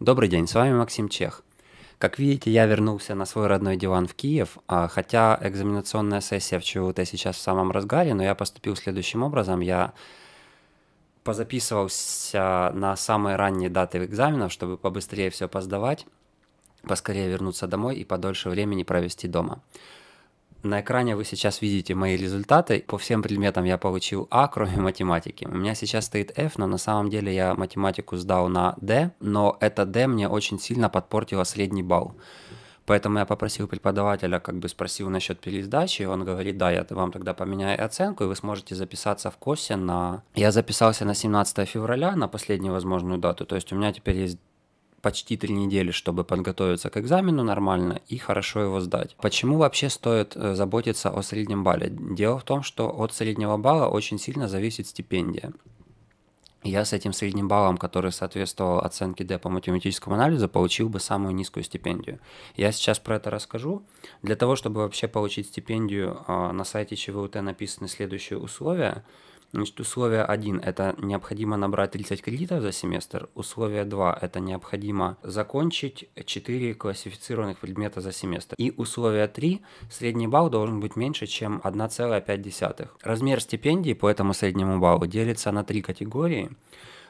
Добрый день, с вами Максим Чех. Как видите, я вернулся на свой родной диван в Киев, а хотя экзаменационная сессия в ЧУТ сейчас в самом разгаре, но я поступил следующим образом. Я позаписывался на самые ранние даты экзаменов, чтобы побыстрее все поздавать, поскорее вернуться домой и подольше времени провести дома. На экране вы сейчас видите мои результаты. По всем предметам я получил А, кроме математики. У меня сейчас стоит F, но на самом деле я математику сдал на D, но это D мне очень сильно подпортило средний балл. Поэтому я попросил преподавателя, как бы спросил насчет пересдачи, он говорит, да, я вам тогда поменяю оценку, и вы сможете записаться в КОСе на... Я записался на 17 февраля, на последнюю возможную дату, то есть у меня теперь есть почти три недели, чтобы подготовиться к экзамену нормально и хорошо его сдать. Почему вообще стоит э, заботиться о среднем балле? Дело в том, что от среднего балла очень сильно зависит стипендия. Я с этим средним баллом, который соответствовал оценке D по математическому анализу, получил бы самую низкую стипендию. Я сейчас про это расскажу. Для того, чтобы вообще получить стипендию, а, на сайте ЧВУТ написаны следующие условия – Значит, условие 1 – это необходимо набрать 30 кредитов за семестр. Условие 2 – это необходимо закончить 4 классифицированных предмета за семестр. И условие 3 – средний балл должен быть меньше, чем 1,5. Размер стипендии по этому среднему баллу делится на три категории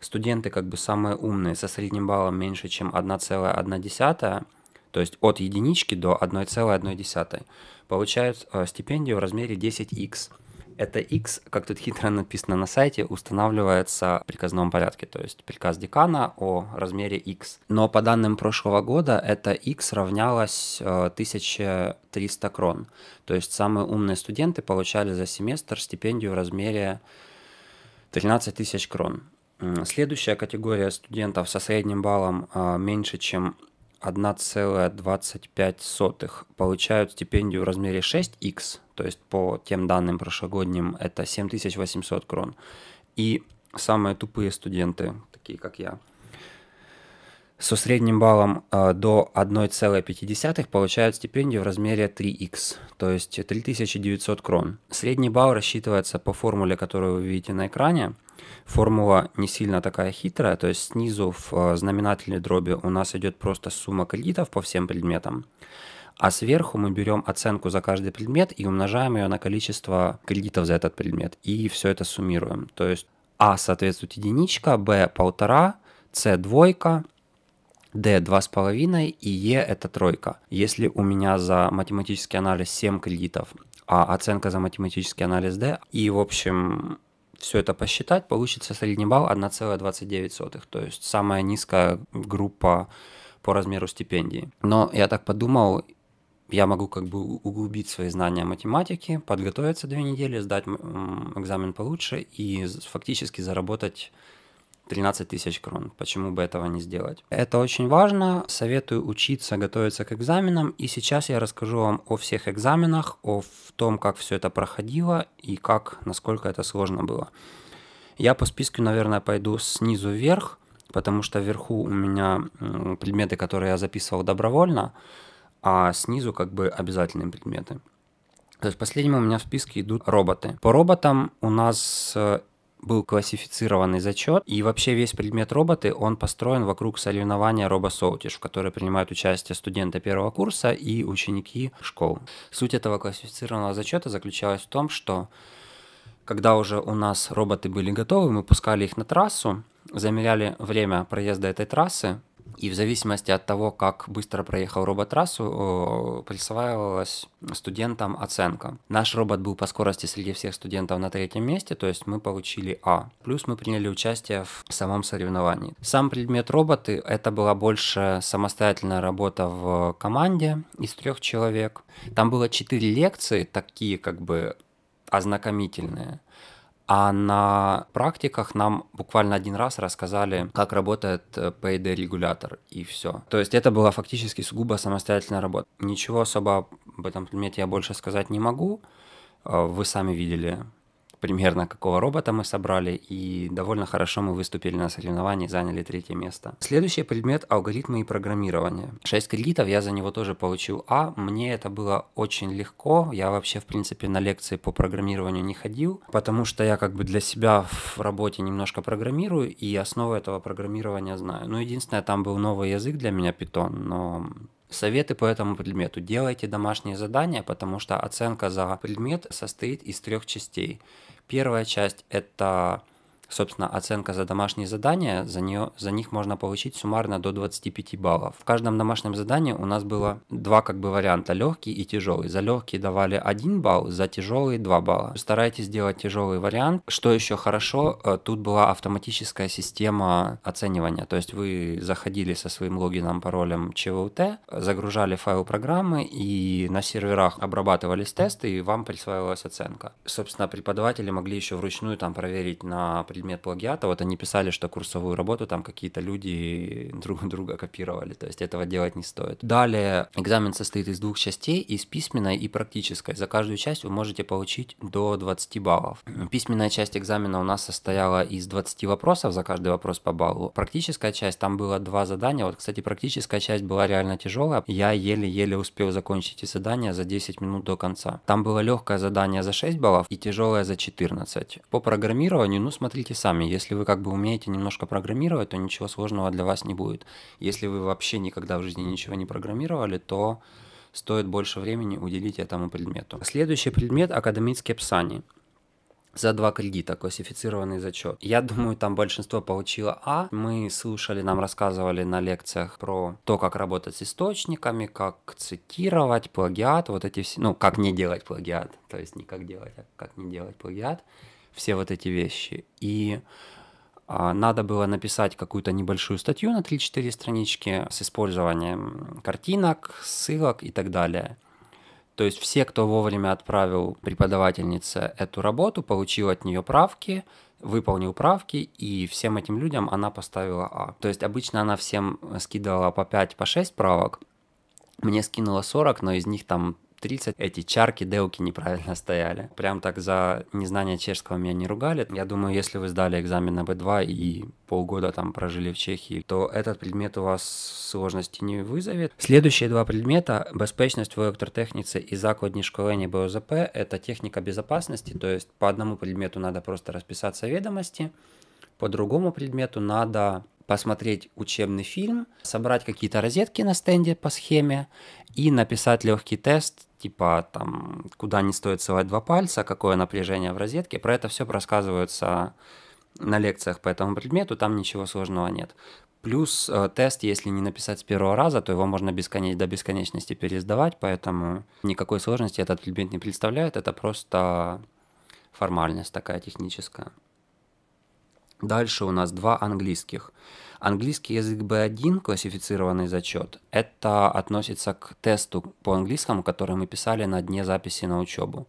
студенты как бы самые умные со средним баллом меньше, чем 1,1, то есть от единички до 1,1, получают э, стипендию в размере 10х. Это X, как тут хитро написано на сайте, устанавливается в приказном порядке, то есть приказ декана о размере X. Но по данным прошлого года это X равнялось 1300 э, крон. То есть самые умные студенты получали за семестр стипендию в размере 13 тысяч крон. Следующая категория студентов со средним баллом э, меньше, чем 1,25 получают стипендию в размере 6 x, то есть по тем данным прошлогодним это 7800 крон. И самые тупые студенты, такие как я, со средним баллом э, до 1,5 получают стипендию в размере 3х, то есть 3900 крон. Средний балл рассчитывается по формуле, которую вы видите на экране. Формула не сильно такая хитрая, то есть снизу в э, знаменательной дроби у нас идет просто сумма кредитов по всем предметам, а сверху мы берем оценку за каждый предмет и умножаем ее на количество кредитов за этот предмет, и все это суммируем. То есть а соответствует единичка, б полтора, с двойка, D 2,5 и E это тройка. Если у меня за математический анализ 7 кредитов, а оценка за математический анализ D, и в общем все это посчитать, получится средний балл 1,29, то есть самая низкая группа по размеру стипендии. Но я так подумал, я могу как бы углубить свои знания математики, подготовиться две недели, сдать экзамен получше и фактически заработать 13 тысяч крон. Почему бы этого не сделать? Это очень важно. Советую учиться, готовиться к экзаменам. И сейчас я расскажу вам о всех экзаменах, о том, как все это проходило и как, насколько это сложно было. Я по списку, наверное, пойду снизу вверх, потому что вверху у меня предметы, которые я записывал добровольно, а снизу как бы обязательные предметы. То есть последним у меня в списке идут роботы. По роботам у нас э, был классифицированный зачет, и вообще весь предмет роботы, он построен вокруг соревнования RoboSoltish, в которой принимают участие студенты первого курса и ученики школ. Суть этого классифицированного зачета заключалась в том, что когда уже у нас роботы были готовы, мы пускали их на трассу, замеряли время проезда этой трассы, и в зависимости от того, как быстро проехал робот трассу, э, присваивалась студентам оценка. Наш робот был по скорости среди всех студентов на третьем месте, то есть мы получили А. Плюс мы приняли участие в самом соревновании. Сам предмет роботы — это была больше самостоятельная работа в команде из трех человек. Там было четыре лекции, такие как бы ознакомительные. А на практиках нам буквально один раз рассказали, как работает PID-регулятор, э, и все. То есть это была фактически сугубо самостоятельная работа. Ничего особо об этом предмете я больше сказать не могу. Э, вы сами видели примерно, какого робота мы собрали, и довольно хорошо мы выступили на соревновании, заняли третье место. Следующий предмет — алгоритмы и программирование. 6 кредитов, я за него тоже получил А, мне это было очень легко, я вообще, в принципе, на лекции по программированию не ходил, потому что я как бы для себя в работе немножко программирую, и основы этого программирования знаю. Ну, единственное, там был новый язык для меня, Python, но Советы по этому предмету. Делайте домашние задания, потому что оценка за предмет состоит из трех частей. Первая часть – это Собственно, оценка за домашние задания, за, нее, за них можно получить суммарно до 25 баллов. В каждом домашнем задании у нас было два как бы варианта, легкий и тяжелый. За легкий давали 1 балл, за тяжелый 2 балла. Старайтесь сделать тяжелый вариант. Что еще хорошо, э, тут была автоматическая система оценивания. То есть вы заходили со своим логином, паролем ЧВУТ, загружали файл программы и на серверах обрабатывались тесты, и вам присваивалась оценка. Собственно, преподаватели могли еще вручную там проверить на определенные предмет плагиата, вот они писали, что курсовую работу там какие-то люди друг друга копировали, то есть этого делать не стоит. Далее экзамен состоит из двух частей, из письменной и практической. За каждую часть вы можете получить до 20 баллов. Письменная часть экзамена у нас состояла из 20 вопросов, за каждый вопрос по баллу. Практическая часть, там было два задания, вот, кстати, практическая часть была реально тяжелая, я еле-еле успел закончить эти задания за 10 минут до конца. Там было легкое задание за 6 баллов и тяжелое за 14. По программированию, ну, смотрите, делайте сами. Если вы как бы умеете немножко программировать, то ничего сложного для вас не будет. Если вы вообще никогда в жизни ничего не программировали, то стоит больше времени уделить этому предмету. Следующий предмет – академические псани. За два кредита, классифицированный зачет. Я думаю, там большинство получило А. Мы слушали, нам рассказывали на лекциях про то, как работать с источниками, как цитировать, плагиат, вот эти все, ну, как не делать плагиат, то есть не как делать, а как не делать плагиат все вот эти вещи. И а, надо было написать какую-то небольшую статью на 3-4 странички с использованием картинок, ссылок и так далее. То есть все, кто вовремя отправил преподавательнице эту работу, получил от нее правки, выполнил правки, и всем этим людям она поставила А. То есть обычно она всем скидывала по 5-6 по правок, мне скинула 40, но из них там эти чарки, делки неправильно стояли. Прям так за незнание чешского меня не ругали. Я думаю, если вы сдали экзамен на B2 и полгода там прожили в Чехии, то этот предмет у вас сложности не вызовет. Следующие два предмета – безопасность в электротехнице и закладні школения БОЗП – это техника безопасности, то есть по одному предмету надо просто расписаться ведомости, по другому предмету надо посмотреть учебный фильм, собрать какие-то розетки на стенде по схеме и написать легкий тест типа там, куда не стоит ссылать два пальца, какое напряжение в розетке, про это все рассказывается на лекциях по этому предмету, там ничего сложного нет. Плюс э, тест, если не написать с первого раза, то его можно бесконечно, до бесконечности пересдавать, поэтому никакой сложности этот предмет не представляет, это просто формальность такая техническая. Дальше у нас два английских. Английский язык B1, классифицированный зачет, это относится к тесту по английскому, который мы писали на дне записи на учебу.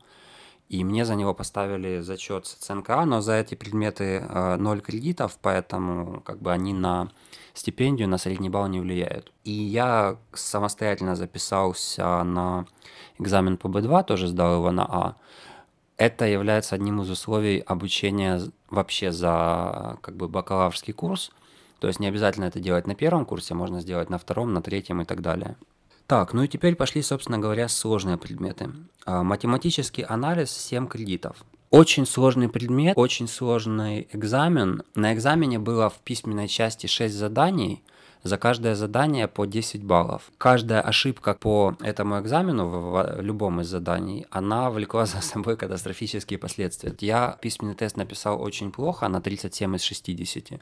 И мне за него поставили зачет с оценкой но за эти предметы 0 э, кредитов, поэтому как бы они на стипендию, на средний балл не влияют. И я самостоятельно записался на экзамен по Б2, тоже сдал его на А. Это является одним из условий обучения вообще за как бы бакалаврский курс – то есть не обязательно это делать на первом курсе, можно сделать на втором, на третьем и так далее. Так, ну и теперь пошли, собственно говоря, сложные предметы. А, математический анализ 7 кредитов. Очень сложный предмет, очень сложный экзамен. На экзамене было в письменной части 6 заданий – за каждое задание по 10 баллов. Каждая ошибка по этому экзамену в любом из заданий, она влекла за собой катастрофические последствия. Я письменный тест написал очень плохо, на 37 из 60.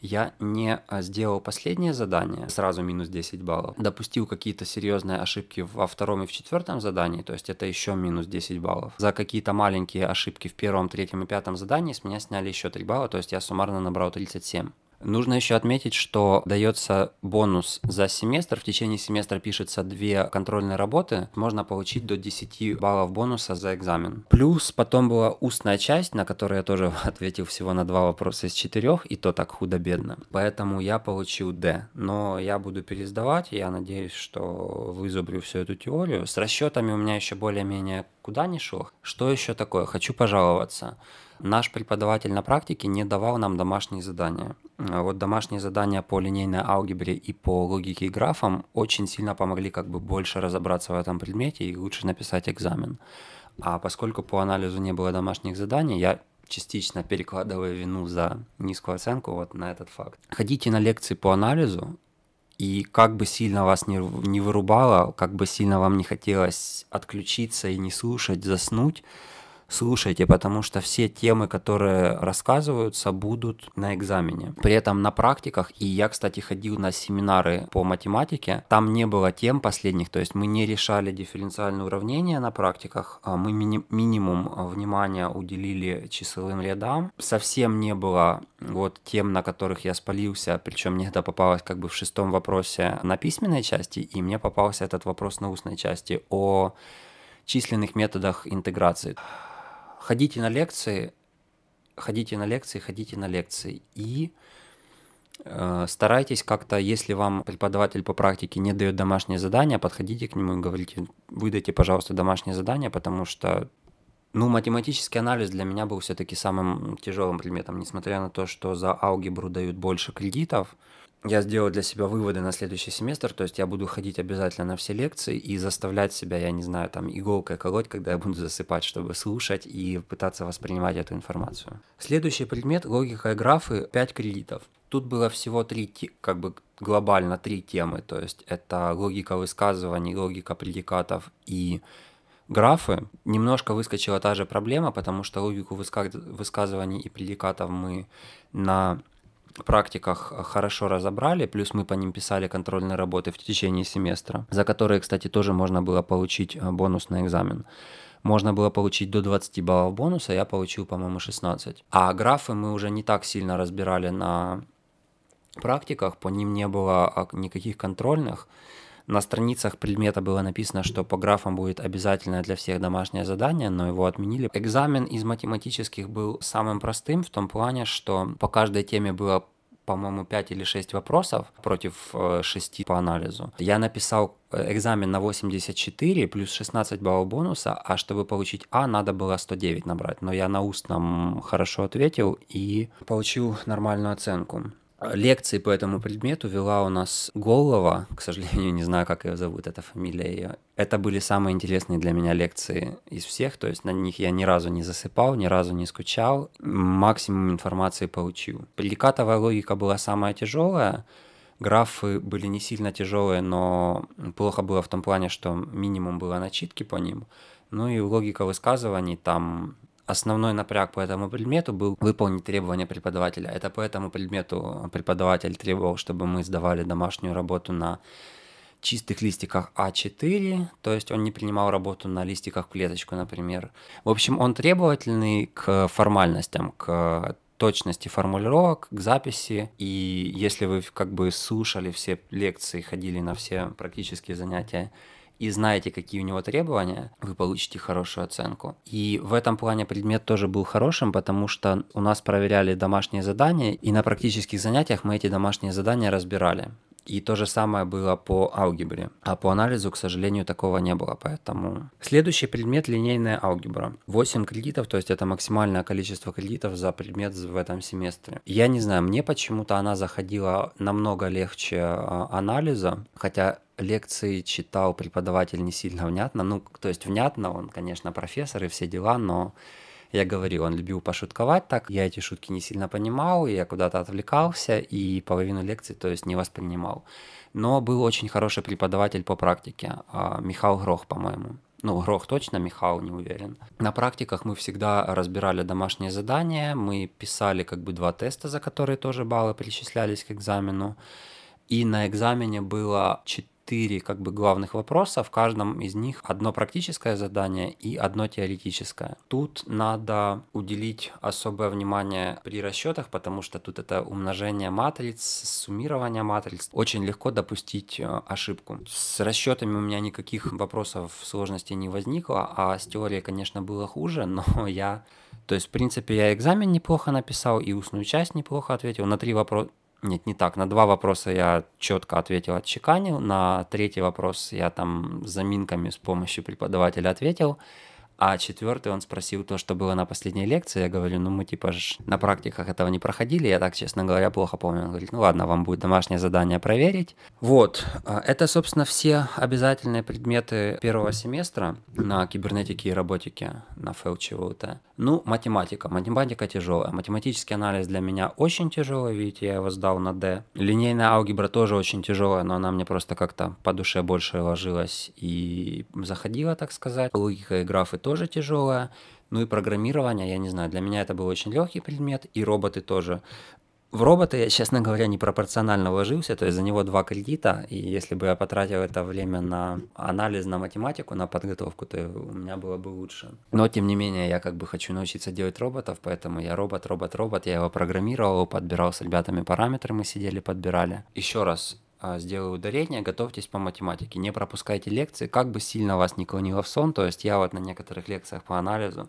Я не а, сделал последнее задание, сразу минус 10 баллов. Допустил какие-то серьезные ошибки во втором и в четвертом задании, то есть это еще минус 10 баллов. За какие-то маленькие ошибки в первом, третьем и пятом задании с меня сняли еще 3 балла, то есть я суммарно набрал 37. Нужно еще отметить, что дается бонус за семестр. В течение семестра пишется две контрольные работы. Можно получить до 10 баллов бонуса за экзамен. Плюс потом была устная часть, на которой я тоже ответил всего на два вопроса из четырех, и то так худо-бедно. Поэтому я получил D. Но я буду пересдавать, я надеюсь, что вызубрю всю эту теорию. С расчетами у меня еще более-менее куда не шло. Что еще такое? Хочу пожаловаться. Наш преподаватель на практике не давал нам домашние задания. Э, вот домашние задания по линейной алгебре и по логике и графам очень сильно помогли как бы больше разобраться в этом предмете и лучше написать экзамен. А поскольку по анализу не было домашних заданий, я частично перекладываю вину за низкую оценку вот на этот факт. Ходите на лекции по анализу, и как бы сильно вас не, не вырубало, как бы сильно вам не хотелось отключиться и не слушать, заснуть, слушайте, потому что все темы, которые рассказываются, будут на экзамене. При этом на практиках, и я, кстати, ходил на семинары по математике, там не было тем последних, то есть мы не решали дифференциальные уравнения на практиках, а мы мини- минимум внимания уделили числовым рядам, совсем не было вот тем, на которых я спалился, причем мне это попалось как бы в шестом вопросе на письменной части, и мне попался этот вопрос на устной части о численных методах интеграции ходите на лекции, ходите на лекции, ходите на лекции. И э, старайтесь как-то, если вам преподаватель по практике не дает домашнее задание, подходите к нему и говорите, выдайте, пожалуйста, домашнее задание, потому что ну, математический анализ для меня был все-таки самым тяжелым предметом, несмотря на то, что за алгебру дают больше кредитов, я сделал для себя выводы на следующий семестр, то есть я буду ходить обязательно на все лекции и заставлять себя, я не знаю, там иголкой колоть, когда я буду засыпать, чтобы слушать и пытаться воспринимать эту информацию. Следующий предмет – логика и графы, 5 кредитов. Тут было всего три, как бы глобально три темы, то есть это логика высказываний, логика предикатов и графы. Немножко выскочила та же проблема, потому что логику высказываний и предикатов мы на практиках хорошо разобрали, плюс мы по ним писали контрольные работы в течение семестра, за которые, кстати, тоже можно было получить э, бонус на экзамен. Можно было получить до 20 баллов бонуса, я получил, по-моему, 16. А графы мы уже не так сильно разбирали на практиках, по ним не было а, никаких контрольных, на страницах предмета было написано, что по графам будет обязательное для всех домашнее задание, но его отменили. Экзамен из математических был самым простым в том плане, что по каждой теме было по-моему, 5 или 6 вопросов против 6 э, по анализу. Я написал э, экзамен на 84 плюс 16 баллов бонуса, а чтобы получить А, надо было 109 набрать. Но я на устном хорошо ответил и получил нормальную оценку. А, лекции по этому предмету вела у нас Голова, к сожалению, не знаю, как ее зовут, это фамилия ее. Это были самые интересные для меня лекции из всех, то есть на них я ни разу не засыпал, ни разу не скучал, максимум информации получил. Предикатовая логика была самая тяжелая, графы были не сильно тяжелые, но плохо было в том плане, что минимум было начитки по ним. Ну и логика высказываний там Основной напряг по этому предмету был выполнить требования преподавателя. Это по этому предмету преподаватель требовал, чтобы мы сдавали домашнюю работу на чистых листиках А4, то есть он не принимал работу на листиках в клеточку, например. В общем, он требовательный к формальностям, к точности формулировок, к записи. И если вы как бы слушали все лекции, ходили на все практические занятия, и знаете, какие у него требования, вы получите хорошую оценку. И в этом плане предмет тоже был хорошим, потому что у нас проверяли домашние задания, и на практических занятиях мы эти домашние задания разбирали. И то же самое было по алгебре. А по анализу, к сожалению, такого не было, поэтому... Следующий предмет — линейная алгебра. 8 кредитов, то есть это максимальное количество кредитов за предмет в этом семестре. Я не знаю, мне почему-то она заходила намного легче а, анализа, хотя лекции читал преподаватель не сильно внятно. Ну, то есть внятно он, конечно, профессор и все дела, но я говорил, он любил пошутковать так, я эти шутки не сильно понимал, я куда-то отвлекался и половину лекций, то есть не воспринимал. Но был очень хороший преподаватель по практике, а, Михаил Грох, по-моему. Ну, Грох точно, Михаил не уверен. На практиках мы всегда разбирали домашние задания, мы писали как бы два теста, за которые тоже баллы причислялись к экзамену. И на экзамене было 4 четыре как бы главных вопроса, в каждом из них одно практическое задание и одно теоретическое. Тут надо уделить особое внимание при расчетах, потому что тут это умножение матриц, суммирование матриц. Очень легко допустить э, ошибку. С расчетами у меня никаких вопросов сложности не возникло, а с теорией, конечно, было хуже, но я... То есть, в принципе, я экзамен неплохо написал и устную часть неплохо ответил. На три вопроса нет, не так. На два вопроса я четко ответил, отчеканил. На третий вопрос я там заминками с помощью преподавателя ответил. А четвертый он спросил то, что было на последней лекции. Я говорю, ну мы типа ж на практиках этого не проходили. Я так, честно говоря, плохо помню. Он говорит, ну ладно, вам будет домашнее задание проверить. Вот, а, это, собственно, все обязательные предметы первого семестра на кибернетике и роботике на ФЭЛ чего-то. Ну, математика. Математика тяжелая. Математический анализ для меня очень тяжелый, видите, я его сдал на D. Линейная алгебра тоже очень тяжелая, но она мне просто как-то по душе больше ложилась и заходила, так сказать. Логика и графы тоже тоже тяжелая. Ну и программирование, я не знаю, для меня это был очень легкий предмет, и роботы тоже. В роботы, я, честно говоря, непропорционально вложился, то есть за него два кредита, и если бы я потратил это время на анализ, на математику, на подготовку, то у меня было бы лучше. Но, тем не менее, я как бы хочу научиться делать роботов, поэтому я робот, робот, робот, я его программировал, подбирал с ребятами параметры, мы сидели, подбирали. Еще раз, а, сделаю ударение, готовьтесь по математике, не пропускайте лекции, как бы сильно вас не клонило в сон, то есть я вот на некоторых лекциях по анализу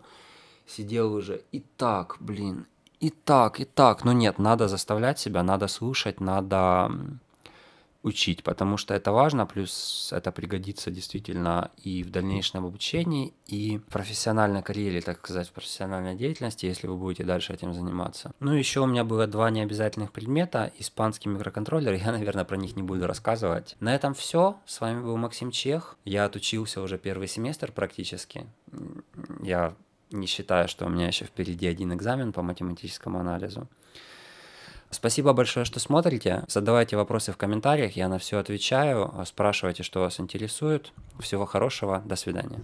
сидел уже и так, блин, и так, и так, Но ну нет, надо заставлять себя, надо слушать, надо учить, потому что это важно, плюс это пригодится действительно и в дальнейшем обучении, и в профессиональной карьере, так сказать, в профессиональной деятельности, если вы будете дальше этим заниматься. Ну, еще у меня было два необязательных предмета, испанский микроконтроллер, я, наверное, про них не буду рассказывать. На этом все, с вами был Максим Чех, я отучился уже первый семестр практически, я не считаю, что у меня еще впереди один экзамен по математическому анализу. Спасибо большое, что смотрите. Задавайте вопросы в комментариях, я на все отвечаю. Спрашивайте, что вас интересует. Всего хорошего, до свидания.